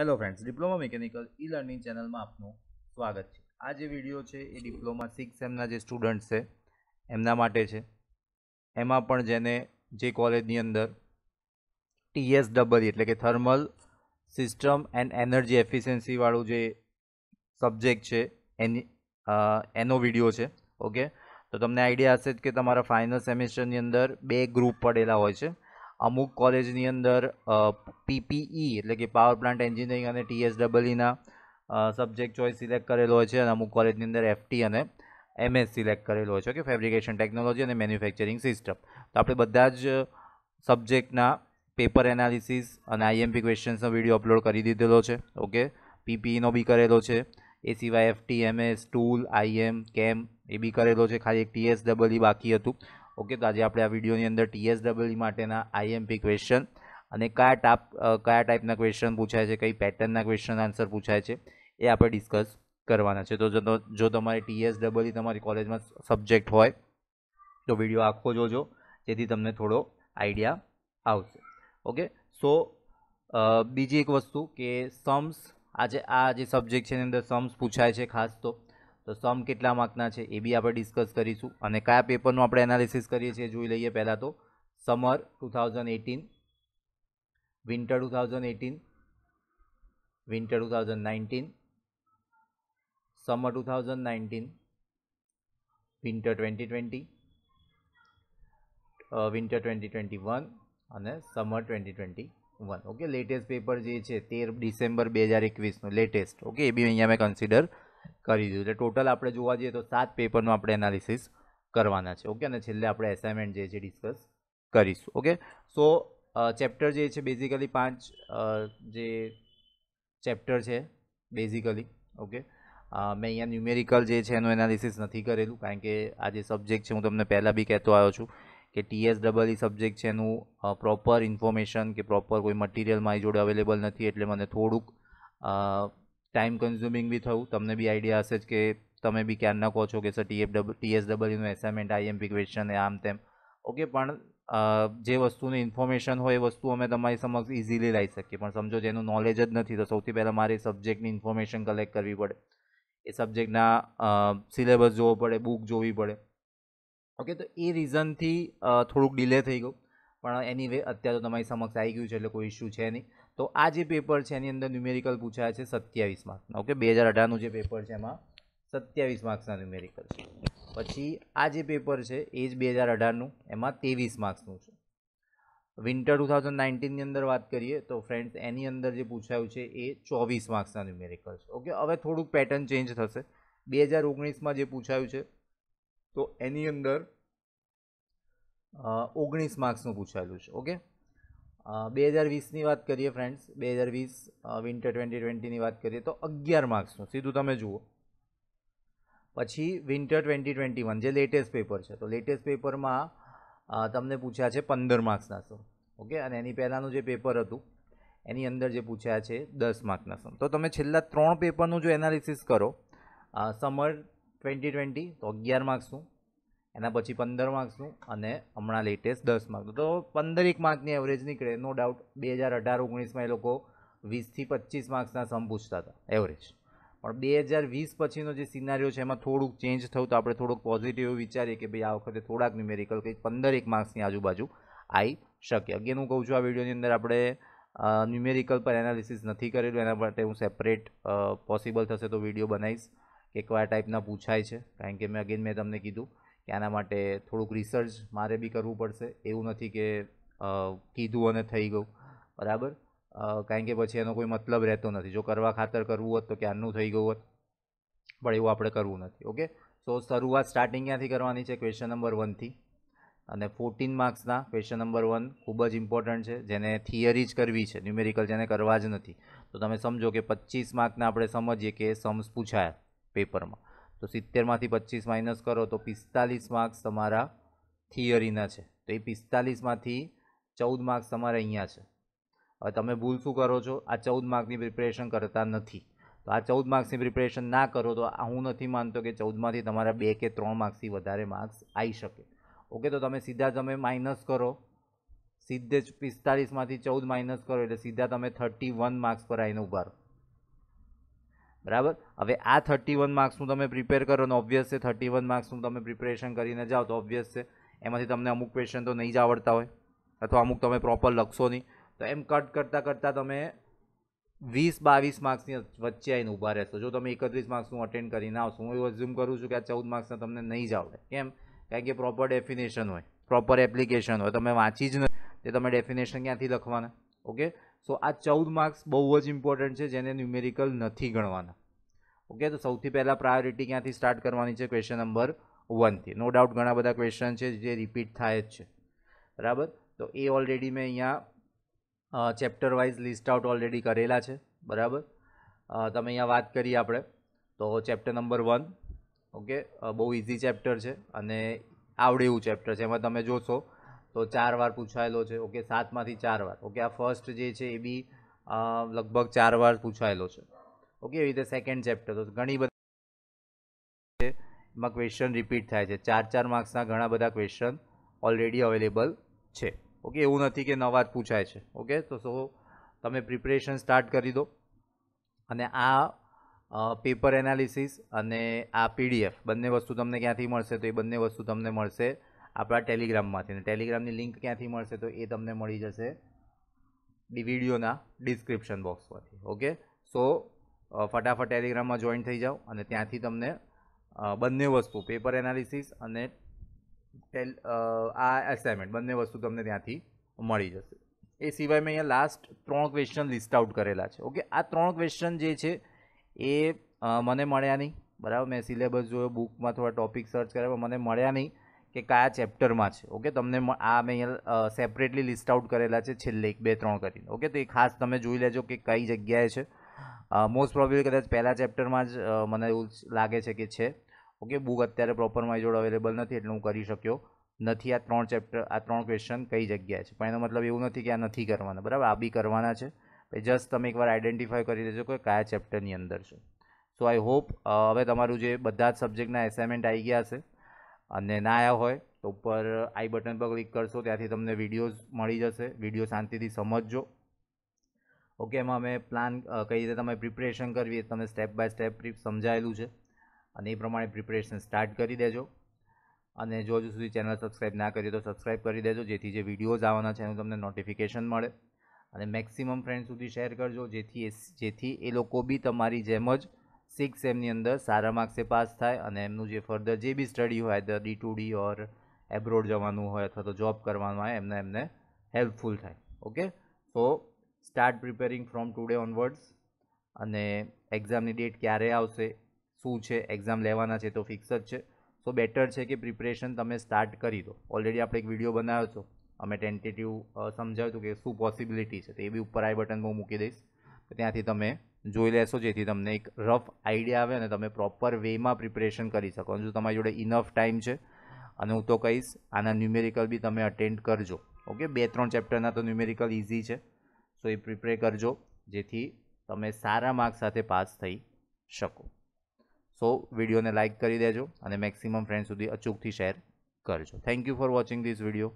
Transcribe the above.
hello friends diploma mechanical E learning ચેનલમાં આપનું સ્વાગત છે આ જે વિડીયો છે એ ડિપ્લોમા સિક્સ એમના જે સ્ટુડન્ટ છે એમના માટે છે એમાં પણ જેને જે કોલેજની અંદર ટીએસ ડબલ એટલે કે થર્મલ સિસ્ટમ એન્ડ એનર્જી એફિશિયન્સીવાળું જે સબ્જેક્ટ છે એની એનો વિડીયો છે ઓકે તો તમને આઈડિયા હશે કે તમારા ફાઇનલ સેમેસ્ટરની અંદર બે ગ્રુપ પડેલા હોય છે અમુક કોલેજની અંદર પીપીઈ એટલે કે પાવર પ્લાન્ટ એન્જિનિયરિંગ અને ટીએસ ડબલઈના સબ્જેક્ટ ચોઈસ સિલેક્ટ કરેલો હોય છે અને અમુક કોલેજની અંદર એફટી અને એમએસ સિલેક્ટ કરેલો હોય છે કે ફેબ્રિકેશન ટેકનોલોજી અને મેન્યુફેક્ચરિંગ સિસ્ટમ તો આપણે બધા જ સબ્જેક્ટના પેપર એનાલિસિસ અને આઈએમપી ક્વેશ્ચન્સનો વિડીયો અપલોડ કરી દીધેલો છે ઓકે પીપીઈનો બી કરેલો છે એ સિવાય એફટી એમએસ ટૂલ આઈએમ કેમ એ બી કરેલો છે ખાલી એક ટીએસ ડબલ બાકી હતું ઓકે તો આજે આપણે આ વિડીયોની અંદર ટીએસડબલ્યુ e માટેના આઈએમપી ક્વેશ્ચન અને કયા ટાપ કયા ટાઈપના ક્વેશ્ચન પૂછાય છે કઈ પેટર્નના ક્વેશ્ચન આન્સર પૂછાય છે એ આપણે ડિસ્કસ કરવાના છે તો જો તમારી ટીએસડબલ્યુ e તમારી કોલેજમાં સબ્જેક્ટ હોય તો વિડીયો આખો જોજો જેથી તમને થોડો આઈડિયા આવશે ઓકે સો બીજી એક વસ્તુ કે સમ્સ આજે આ જે સબ્જેક્ટ છે એની અંદર સમ્સ પૂછાય છે ખાસ તો તો સમ કેટલા માર્કના છે એ બી આપણે ડિસ્કસ કરીશું અને કયા પેપરનું આપણે એનાલિસિસ કરીએ છીએ જોઈ લઈએ પહેલાં તો summer two thousand eighteen winter two thousand eighteen winter two thousand nineteen summer two thousand nineteen winter twenty twenty winter twenty twenty one અને summer twenty twenty one okay latest paper જે છે તેર ડિસેમ્બર બે હજાર એકવીસનું latest okay એ બી અહીંયા મેં consider કરી દીધું એટલે ટોટલ આપણે જોવા જઈએ તો સાત પેપરનું આપણે એનાલિસિસ કરવાના છે ઓકે અને છેલ્લે આપણે એસાઇનમેન્ટ જે છે ડિસ્કસ કરીશું ઓકે સો ચેપ્ટર જે છે બેઝિકલી પાંચ જે ચેપ્ટર છે બેઝિકલી ઓકે મેં અહીંયા ન્યુમેરિકલ જે છે એનું એનાલિસિસ નથી કરેલું કારણ કે આ જે સબ્જેક્ટ છે હું તમને પહેલાં બી કહેતો આવ્યો છું કે ટીએસ ડબલ ઈ સબ્જેક્ટ છે એનું પ્રોપર ઇન્ફોર્મેશન કે પ્રોપર કોઈ મટીરિયલ મારી જોડે અવેલેબલ નથી એટલે મને થોડુંક ટાઈમ કન્ઝ્યુમિંગ બી થયું તમને બી આઈડિયા હશે જ કે તમે બી ક્યારના કહો છો કે સર ટીએફ ડબલ ડબલ્યુનું એસાઇનમેન્ટ આઈએમપી ક્વેશ્ચન એ આમ તેમ ઓકે પણ જે વસ્તુની ઇન્ફોર્મેશન હોય એ વસ્તુ અમે તમારી સમક્ષ ઇઝીલી લાવી શકીએ પણ સમજો જેનું નોલેજ જ નથી તો સૌથી પહેલાં મારે સબ્જેક્ટની ઇન્ફોર્મેશન કલેક્ટ કરવી પડે એ સબ્જેક્ટના સિલેબસ જોવો પડે બુક જોવી પડે ઓકે તો એ રીઝનથી થોડુંક ડિલે થઈ ગયું પણ એની વે અત્યારે તો તમારી સમક્ષ આવી ગયું છે એટલે કોઈ ઇશ્યુ છે નહીં તો આ જે પેપર છે એની અંદર ન્યુમેરિકલ પૂછાયા છે સત્યાવીસ માર્ક્સના ઓકે બે હજાર અઢારનું જે પેપર છે એમાં સત્યાવીસ માર્ક્સના ન્યુમેરિકલ છે પછી આ જે પેપર છે એ જ બે હજાર અઢારનું એમાં ત્રેવીસ માર્ક્સનું છે વિન્ટર ટુ થાઉઝન્ડ નાઇન્ટીનની અંદર વાત કરીએ તો ફ્રેન્ડ્સ એની અંદર જે પૂછાયું છે એ ચોવીસ માર્ક્સના ન્યુમેરિકલ છે ઓકે હવે થોડુંક પેટર્ન ચેન્જ થશે બે હજાર ઓગણીસમાં જે પૂછાયું છે તો એની અંદર ઓગણીસ માર્ક્સનું પૂછાયેલું છે ઓકે બે હજાર વીસની વાત કરીએ ફ્રેન્ડ્સ બે હજાર વીસ વિન્ટર ટ્વેન્ટી ટ્વેન્ટીની વાત કરીએ તો અગિયાર માર્ક્સનું સીધું તમે જુઓ પછી વિન્ટર ટ્વેન્ટી ટ્વેન્ટી વન જે લેટેસ્ટ પેપર છે તો લેટેસ્ટ પેપરમાં તમને પૂછ્યા છે પંદર માર્ક્સના સમ ઓકે અને એની પહેલાંનું જે પેપર હતું એની અંદર જે પૂછ્યા છે દસ માર્કના સમ તો તમે છેલ્લા ત્રણ પેપરનું જો એનાલિસિસ કરો સમર ટ્વેન્ટી ટ્વેન્ટી તો અગિયાર માર્ક્સનું એના પછી પંદર માર્ક્સનું અને હમણાં લેટેસ્ટ દસ માર્કનું તો પંદરેક માર્કની એવરેજ નીકળે નો ડાઉટ બે હજાર અઢાર ઓગણીસમાં એ લોકો વીસથી પચીસ માર્ક્સના સમ પૂછતા હતા એવરેજ પણ બે હજાર વીસ પછીનો જે સિનારીઓ છે એમાં થોડુંક ચેન્જ થયું તો આપણે થોડુંક પોઝિટિવ વિચારીએ કે ભાઈ આ વખતે થોડાક ન્યુમેરિકલ કંઈક પંદર એક માર્ક્સની આજુબાજુ આવી શકે અગેન હું કહું છું આ વિડીયોની અંદર આપણે ન્યુમેરિકલ પર એનાલિસિસ નથી કરેલું એના માટે હું સેપરેટ પોસિબલ થશે તો વિડીયો બનાવીશ કે કયા ટાઈપના પૂછાય છે કારણ કે મેં અગેન મેં તમને કીધું કે આના માટે થોડુંક રિસર્ચ મારે બી કરવું પડશે એવું નથી કે કીધું અને થઈ ગયું બરાબર કારણ કે પછી એનો કોઈ મતલબ રહેતો નથી જો કરવા ખાતર કરવું હોત તો ક્યારનું થઈ ગયું હોત પણ એવું આપણે કરવું નથી ઓકે સો શરૂઆત સ્ટાર્ટિંગ ક્યાંથી કરવાની છે ક્વેશ્ચન નંબર વનથી અને ફોર્ટીન માર્ક્સના ક્વેશ્ચન નંબર વન ખૂબ જ ઇમ્પોર્ટન્ટ છે જેને થિયરી જ કરવી છે ન્યુમેરિકલ જેને કરવા જ નથી તો તમે સમજો કે પચીસ માર્કના આપણે સમજીએ કે સમ્સ પૂછાયા પેપરમાં તો સિત્તેરમાંથી પચીસ માઇનસ કરો તો પિસ્તાલીસ માર્ક્સ તમારા થિયરીના છે તો એ પિસ્તાલીસમાંથી ચૌદ માર્ક્સ તમારે અહીંયા છે હવે તમે ભૂલ શું કરો છો આ ચૌદ માર્કની પ્રિપેરેશન કરતા નથી તો આ ચૌદ માર્ક્સની પ્રિપેરેશન ના કરો તો હું નથી માનતો કે ચૌદમાંથી તમારા બે કે ત્રણ માર્ક્સથી વધારે માર્ક્સ આવી શકે ઓકે તો તમે સીધા તમે માઇનસ કરો સીધે જ પિસ્તાલીસમાંથી ચૌદ માઇનસ કરો એટલે સીધા તમે થર્ટી વન માર્ક્સ પર આવીને ઉભા રહો બરાબર હવે આ થર્ટી વન માર્ક્સનું તમે પ્રિપેર કરો ને ઓબ્વિયસ છે થર્ટી વન માર્ક્સનું તમે પ્રિપેરેશન કરીને જાઓ તો ઓબ્વિયસ છે એમાંથી તમને અમુક ક્વેશ્ચન તો નહીં જ આવડતા હોય અથવા અમુક તમે પ્રોપર લખશો નહીં તો એમ કટ કરતાં કરતાં તમે વીસ બાવીસ માર્ક્સની વચ્ચે આવીને ઊભા રહેશો જો તમે એકત્રીસ માર્ક્સનું અટેન્ડ કરીને આવશો હું એવું એઝ્યુમ કરું છું કે આ ચૌદ માર્ક્સના તમને નહીં જ આવડે કેમ કારણ કે પ્રોપર ડેફિનેશન હોય પ્રોપર એપ્લિકેશન હોય તમે વાંચી જ નથી તે તમે ડેફિનેશન ક્યાંથી લખવાના ઓકે સો આ ચૌદ માર્ક્સ બહુ જ ઇમ્પોર્ટન્ટ છે જેને ન્યુમેરિકલ નથી ગણવાના ઓકે તો સૌથી પહેલાં પ્રાયોરિટી ક્યાંથી સ્ટાર્ટ કરવાની છે ક્વેશ્ચન નંબર વનથી નો ડાઉટ ઘણા બધા ક્વેશ્ચન છે જે રિપીટ થાય જ છે બરાબર તો એ ઓલરેડી મેં અહીંયા chapter wise list out already કરેલા છે બરાબર તમે અહીંયા વાત કરીએ આપણે તો ચેપ્ટર નંબર વન ઓકે બહુ ઇઝી ચેપ્ટર છે અને આવડે એવું ચેપ્ટર છે એમાં તમે જોશો તો ચાર વાર પૂછાયેલો છે ઓકે સાતમાંથી ચાર વાર ઓકે આ ફર્સ્ટ જે છે એ બી લગભગ ચાર વાર પૂછાયેલો છે ઓકે એવી રીતે સેકન્ડ ચેપ્ટર તો ઘણી બધી એમાં ક્વેશ્ચન રિપીટ થાય છે ચાર ચાર માર્ક્સના ઘણા બધા ક્વેશ્ચન ઓલરેડી અવેલેબલ છે ઓકે એવું નથી કે નવા જ પૂછાય છે ઓકે તો સો તમે પ્રિપરેશન સ્ટાર્ટ કરી દો અને આ પેપર એનાલિસિસ અને આ પીડીએફ બંને વસ્તુ તમને ક્યાંથી મળશે તો એ બંને વસ્તુ તમને મળશે આપણા ટેલિગ્રામમાંથી અને ટેલિગ્રામની લિંક ક્યાંથી મળશે તો એ તમને મળી જશે વિડીયોના ડિસ્ક્રિપ્શન બોક્સમાંથી ઓકે સો ફટાફટ ટેલિગ્રામમાં જોઈન થઈ જાઓ અને ત્યાંથી તમને બંને વસ્તુ પેપર એનાલિસિસ અને ટેલ આ એસાઇમેન્ટ બંને વસ્તુ તમને ત્યાંથી મળી જશે એ સિવાય મેં અહીંયા લાસ્ટ ત્રણ ક્વેશ્ચન લિસ્ટ આઉટ કરેલા છે ઓકે આ ત્રણ ક્વેશ્ચન જે છે એ મને મળ્યા નહીં બરાબર મેં સિલેબસ જોયો બુકમાં થોડા ટોપિક સર્ચ કર્યા પણ મને મળ્યા નહીં કે કયા ચેપ્ટરમાં છે ઓકે તમને આ મેં અહીંયા સેપરેટલી લિસ્ટ આઉટ કરેલા છે છેલ્લે એક બે ત્રણ કરીને ઓકે તો એ ખાસ તમે જોઈ લેજો કે કઈ જગ્યાએ છે મોસ્ટ પ્રોબેબલી કદાચ પહેલા ચેપ્ટરમાં જ મને એવું લાગે છે કે છે ઓકે બુક અત્યારે પ્રોપર મારી જોડે અવેલેબલ નથી એટલે હું કરી શક્યો નથી આ ત્રણ ચેપ્ટર આ ત્રણ ક્વેશ્ચન કઈ જગ્યાએ છે પણ એનો મતલબ એવું નથી કે આ નથી કરવાના બરાબર આ બી કરવાના છે જસ્ટ તમે એકવાર આઈડેન્ટિફાય કરી દેજો કે કયા ચેપ્ટરની અંદર છે સો આઈ હોપ હવે તમારું જે બધા જ સબ્જેક્ટના એસાઇનમેન્ટ આવી ગયા હશે અને ના આવ્યા હોય તો ઉપર આઈ બટન પર ક્લિક કરશો ત્યાંથી તમને વિડીયોઝ મળી જશે વિડીયો શાંતિથી સમજજો ઓકે એમાં અમે પ્લાન કઈ રીતે તમે પ્રિપરેશન કરવી એ તમે સ્ટેપ બાય સ્ટેપ સમજાયેલું છે અને એ પ્રમાણે પ્રિપરેશન સ્ટાર્ટ કરી દેજો અને જો હજુ સુધી ચેનલ સબસ્ક્રાઈબ ના કરી તો સબસ્ક્રાઈબ કરી દેજો જેથી જે વિડીયોઝ આવવાના છે એનું તમને નોટિફિકેશન મળે અને મેક્સિમમ ફ્રેન્ડ સુધી શેર કરજો જેથી એ જેથી એ લોકો બી તમારી જેમ જ સિક્સ એમની અંદર સારા માર્ક્સે પાસ થાય અને એમનું જે ફર્ધર જે બી સ્ટડી હોય the D to D or abroad જવાનું હોય અથવા તો જોબ કરવાનું હોય એમને એમને હેલ્પફુલ થાય okay so start preparing from today onwards અને એક્ઝામની ડેટ ક્યારે આવશે શું છે એક્ઝામ લેવાના છે તો ફિક્સ જ છે સો બેટર છે કે પ્રિપરેશન તમે સ્ટાર્ટ કરી દો ઓલરેડી આપણે એક વિડીયો બનાવ્યો હતો અમે ટેન્ટેટિવ સમજાવ્યું હતું કે શું પોસિબિલિટી છે તો એ બી ઉપર આઈ બટન હું મૂકી દઈશ તો ત્યાંથી તમે જોઈ લેશો જેથી તમને એક રફ આઈડિયા આવે અને તમે પ્રોપર વેમાં પ્રિપરેશન કરી શકો જો તમારી જોડે ઇનફ ટાઈમ છે અને હું તો કહીશ આના ન્યુમેરિકલ બી તમે અટેન્ડ કરજો ઓકે બે ત્રણ ચેપ્ટરના તો ન્યુમેરિકલ ઇઝી છે સો એ પ્રિપેર કરજો જેથી તમે સારા માર્ક સાથે પાસ થઈ શકો સો વિડીયોને લાઇક કરી દેજો અને મેક્સિમમ ફ્રેન્ડ સુધી અચૂકથી શેર કરજો thank you for watching this video